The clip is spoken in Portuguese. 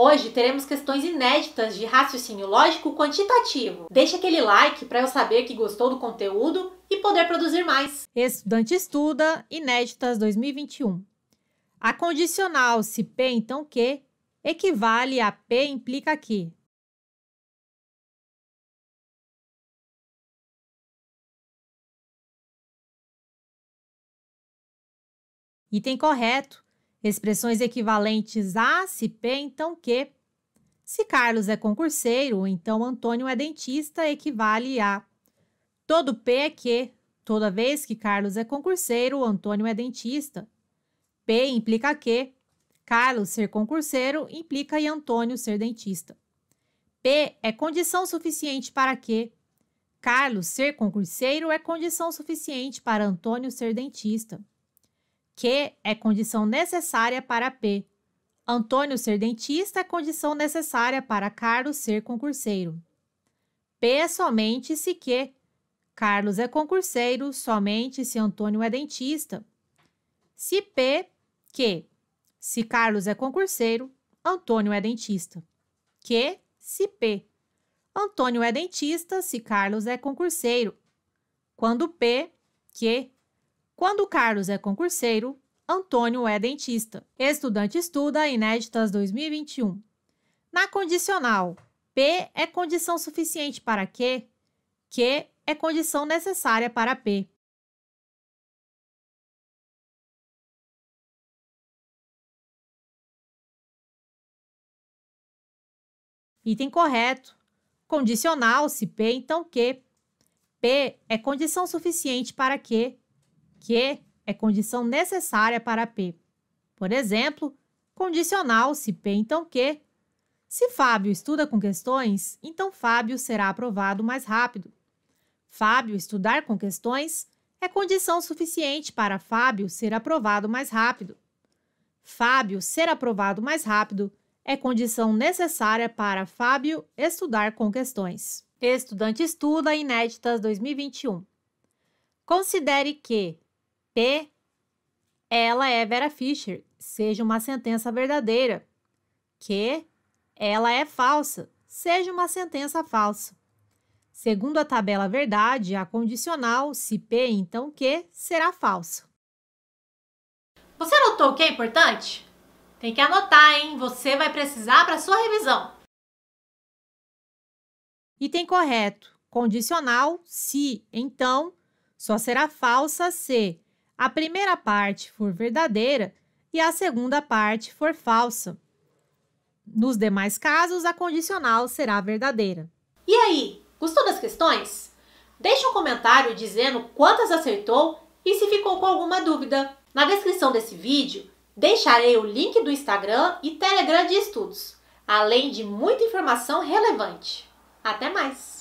Hoje teremos questões inéditas de raciocínio lógico quantitativo. Deixe aquele like para eu saber que gostou do conteúdo e poder produzir mais. Estudante estuda Inéditas 2021. A condicional se P então Q equivale a P implica que. Item correto Expressões equivalentes a se P, então Q. Se Carlos é concurseiro, então Antônio é dentista, equivale a. Todo P é Q. Toda vez que Carlos é concurseiro, Antônio é dentista. P implica Q. Carlos ser concurseiro implica e Antônio ser dentista. P é condição suficiente para Q. Carlos ser concurseiro é condição suficiente para Antônio ser dentista. Q é condição necessária para P. Antônio ser dentista é condição necessária para Carlos ser concurseiro. P é somente se Q. Carlos é concurseiro somente se Antônio é dentista. Se P, Q. Se Carlos é concurseiro, Antônio é dentista. Q, se P. Antônio é dentista se Carlos é concurseiro. Quando P, Q quando Carlos é concurseiro, Antônio é dentista. Estudante estuda Inéditas 2021. Na condicional, P é condição suficiente para Q, Q é condição necessária para P. Item correto. Condicional, se P, então Q. P é condição suficiente para Q, que é condição necessária para P. Por exemplo, condicional se P então Q. Se Fábio estuda com questões, então Fábio será aprovado mais rápido. Fábio estudar com questões é condição suficiente para Fábio ser aprovado mais rápido. Fábio ser aprovado mais rápido é condição necessária para Fábio estudar com questões. Estudante estuda inéditas 2021. Considere que que ela é Vera Fischer seja uma sentença verdadeira, que ela é falsa seja uma sentença falsa. Segundo a tabela verdade, a condicional, se P então Q, será falsa. Você anotou o que é importante? Tem que anotar, hein? Você vai precisar para sua revisão. Item correto. Condicional, se, então, só será falsa se a primeira parte for verdadeira e a segunda parte for falsa. Nos demais casos, a condicional será verdadeira. E aí, gostou das questões? Deixe um comentário dizendo quantas acertou e se ficou com alguma dúvida. Na descrição desse vídeo, deixarei o link do Instagram e Telegram de estudos, além de muita informação relevante. Até mais!